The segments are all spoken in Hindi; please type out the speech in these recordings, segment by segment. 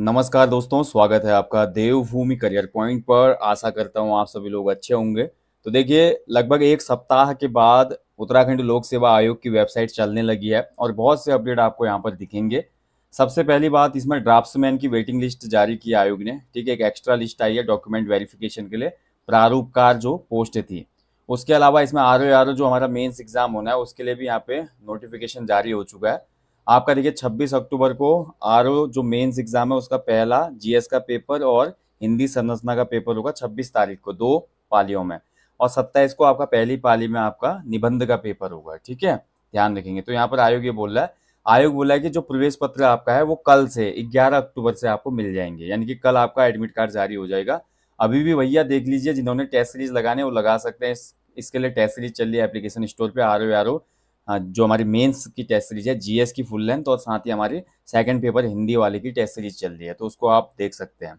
नमस्कार दोस्तों स्वागत है आपका देवभूमि करियर पॉइंट पर आशा करता हूँ आप सभी लोग अच्छे होंगे तो देखिए लगभग एक सप्ताह के बाद उत्तराखंड लोक सेवा आयोग की वेबसाइट चलने लगी है और बहुत से अपडेट आपको यहाँ पर दिखेंगे सबसे पहली बात इसमें ड्राफ्ट्समैन की वेटिंग लिस्ट जारी की आयोग ने ठीक है एक एक्स्ट्रा लिस्ट आई है डॉक्यूमेंट वेरिफिकेशन के लिए प्रारूपकार जो पोस्ट थी उसके अलावा इसमें आर ओ जो हमारा मेन्स एग्जाम होना है उसके लिए भी यहाँ पे नोटिफिकेशन जारी हो चुका है आपका देखिए 26 अक्टूबर को आर जो मेंस एग्जाम है उसका पहला जीएस का पेपर और हिंदी संरचना का पेपर होगा 26 तारीख को दो पालियों में और 27 को आपका पहली पाली में आपका निबंध का पेपर होगा ठीक है ध्यान रखेंगे तो यहाँ पर आयोग ये बोल रहा है आयोग बोला है कि जो प्रवेश पत्र आपका है वो कल से ग्यारह अक्टूबर से आपको मिल जाएंगे यानी कि कल आपका एडमिट कार्ड जारी हो जाएगा अभी भी भैया देख लीजिए जिन्होंने टेस्ट सीरीज लगाने वो लगा सकते हैं इसके लिए टेस्ट सीरीज चल रही है एप्लीकेशन स्टोर पर आर ओ आर ओ हाँ, जो हमारी मेंस की टेस्ट सीरीज है जीएस की फुल लेंथ और साथ ही हमारी सेकंड पेपर हिंदी वाले की टेस्ट सीरीज चल रही है तो उसको आप देख सकते हैं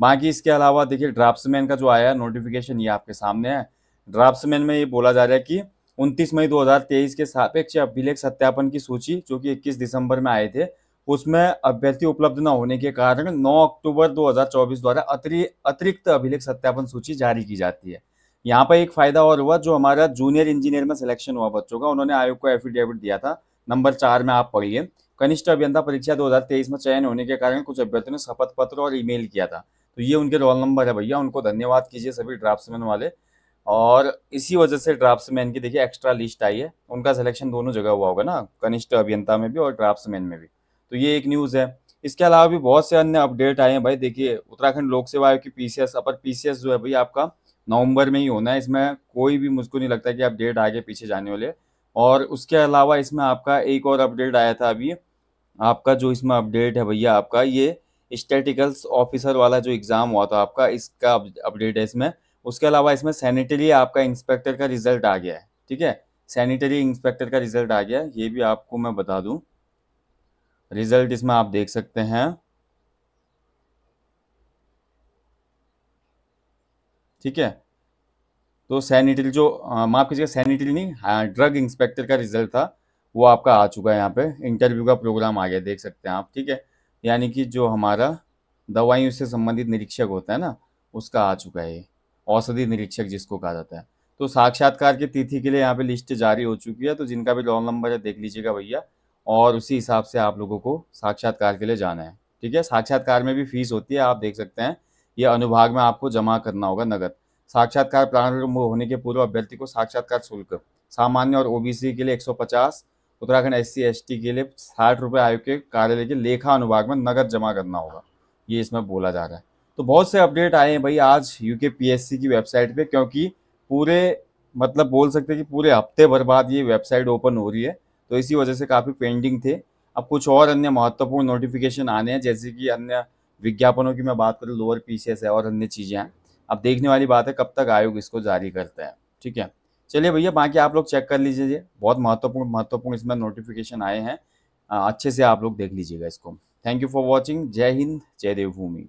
बाकी इसके अलावा देखिए ड्राफ्ट्समैन का जो आया है नोटिफिकेशन ये आपके सामने है ड्राफ्ट्समैन में ये बोला जा रहा है कि 29 मई 2023 के सापेक्ष अभिलेख सत्यापन की सूची जो कि 21 दिसंबर में आए थे उसमें अभ्यर्थी उपलब्ध न होने के कारण 9 अक्टूबर 2024 द्वारा अतिरिक्त अभिलेख सत्यापन सूची जारी की जाती है यहाँ पर एक फ़ायदा और हुआ जो हमारा जूनियर इंजीनियर में सिलेक्शन हुआ बच्चों का उन्होंने आयोग को एफिडेविट दिया था नंबर चार में आप पढ़िए कनिष्ठ अभियंता परीक्षा 2023 में चयन होने के कारण कुछ अभ्यर्थियों ने शपथ पत्र और ईमेल किया था तो ये उनके रोल नंबर है भैया उनको धन्यवाद कीजिए सभी ड्राफ्टमैन वाले और इसी वजह से ड्राफ्टमैन की देखिए एक्स्ट्रा लिस्ट आई है उनका सिलेक्शन दोनों जगह हुआ होगा ना कनिष्ठ अभियंता में भी और ड्राफ्टमैन में भी तो ये एक न्यूज़ है इसके अलावा भी बहुत से अन्य अपडेट आए हैं भाई देखिए उत्तराखंड लोक सेवा आयोग की पीसीएस अपर पीसीएस जो है भाई आपका नवंबर में ही होना है इसमें कोई भी मुझको नहीं लगता कि आप डेट आगे पीछे जाने वाले और उसके अलावा इसमें आपका एक और अपडेट आया था अभी आपका जो इसमें अपडेट है भैया आपका ये स्टेटिकल्स ऑफिसर वाला जो एग्ज़ाम हुआ था आपका इसका अपडेट है इसमें उसके अलावा इसमें सैनिटरी आपका इंस्पेक्टर का रिजल्ट आ गया है ठीक है सैनिटरी इंस्पेक्टर का रिजल्ट आ गया ये भी आपको मैं बता दूं रिजल्ट इसमें आप देख सकते हैं ठीक है तो सैनिटरी जो माफ कीजिएगा सैनिटरी नहीं हाँ ड्रग इंस्पेक्टर का रिजल्ट था वो आपका आ चुका है यहाँ पे इंटरव्यू का प्रोग्राम आ गया देख सकते हैं आप ठीक है यानी कि जो हमारा दवाइयों से संबंधित निरीक्षक होता है ना उसका आ चुका है औषधि निरीक्षक जिसको कहा जाता है तो साक्षात्कार की तिथि के लिए यहाँ पे लिस्ट जारी हो चुकी है तो जिनका भी रोल नंबर है देख लीजिएगा भैया और उसी हिसाब से आप लोगों को साक्षात्कार के लिए जाना है ठीक है साक्षात्कार में भी फीस होती है आप देख सकते हैं या अनुभाग में आपको जमा करना होगा नगद साक्षात्कार प्रारंभ होने के पूर्व अभ्यर्थी को साक्षात्कार शुल्क सामान्य और ओबीसी के लिए एक उत्तराखंड एस सी के लिए साठ रुपये आयोग के कार्यालय के लेखा अनुभाग में नगद जमा करना होगा ये इसमें बोला जा रहा है तो बहुत से अपडेट आए हैं भाई आज यूके पीएससी की वेबसाइट पे क्योंकि पूरे मतलब बोल सकते हैं कि पूरे हफ्ते भर बाद ये वेबसाइट ओपन हो रही है तो इसी वजह से काफ़ी पेंडिंग थे अब कुछ और अन्य महत्वपूर्ण नोटिफिकेशन आने हैं जैसे कि अन्य विज्ञापनों की मैं बात करूँ लोअर पी है और अन्य चीज़ें हैं अब देखने वाली बात है कब तक आयोग इसको जारी करता है ठीक है चलिए भैया बाकी आप लोग चेक कर लीजिए बहुत महत्वपूर्ण महत्वपूर्ण इसमें नोटिफिकेशन आए हैं अच्छे से आप लोग देख लीजिएगा इसको थैंक यू फॉर वॉचिंग जय हिंद जय देवभूमि